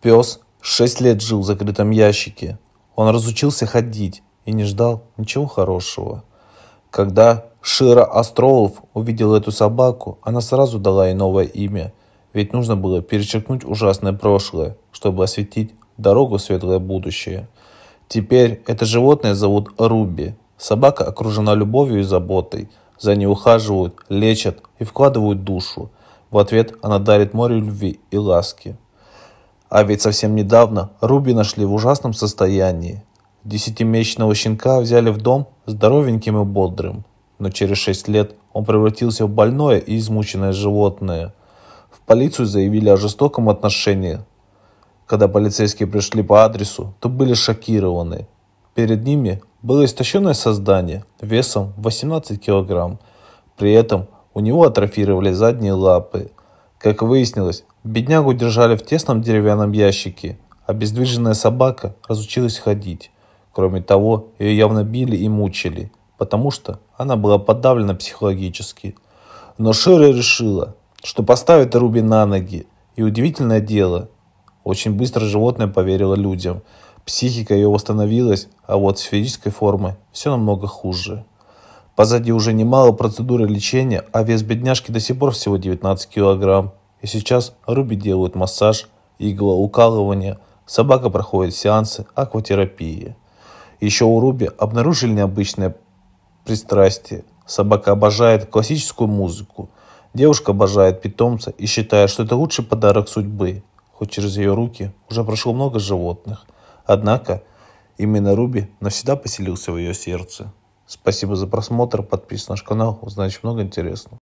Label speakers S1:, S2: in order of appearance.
S1: Пес шесть лет жил в закрытом ящике. Он разучился ходить и не ждал ничего хорошего. Когда Шира Островов увидела эту собаку, она сразу дала ей новое имя, ведь нужно было перечеркнуть ужасное прошлое, чтобы осветить дорогу в светлое будущее. Теперь это животное зовут Руби. Собака окружена любовью и заботой. За ней ухаживают, лечат и вкладывают душу. В ответ она дарит море любви и ласки. А ведь совсем недавно Руби нашли в ужасном состоянии. Десятимесячного щенка взяли в дом здоровеньким и бодрым. Но через шесть лет он превратился в больное и измученное животное. В полицию заявили о жестоком отношении. Когда полицейские пришли по адресу, то были шокированы. Перед ними было истощенное создание весом 18 килограмм. При этом у него атрофировали задние лапы – как выяснилось, беднягу держали в тесном деревянном ящике. А обездвиженная собака разучилась ходить. Кроме того, ее явно били и мучили, потому что она была подавлена психологически. Но Шира решила, что поставит Руби на ноги. И удивительное дело, очень быстро животное поверило людям. Психика ее восстановилась, а вот с физической формы все намного хуже. Позади уже немало процедуры лечения, а вес бедняжки до сих пор всего 19 килограмм. И сейчас Руби делают массаж, иглоукалывание, собака проходит сеансы акватерапии. Еще у Руби обнаружили необычное пристрастие. Собака обожает классическую музыку. Девушка обожает питомца и считает, что это лучший подарок судьбы. Хоть через ее руки уже прошло много животных. Однако именно Руби навсегда поселился в ее сердце. Спасибо за просмотр, подписывайся на наш канал, узнаешь много интересного.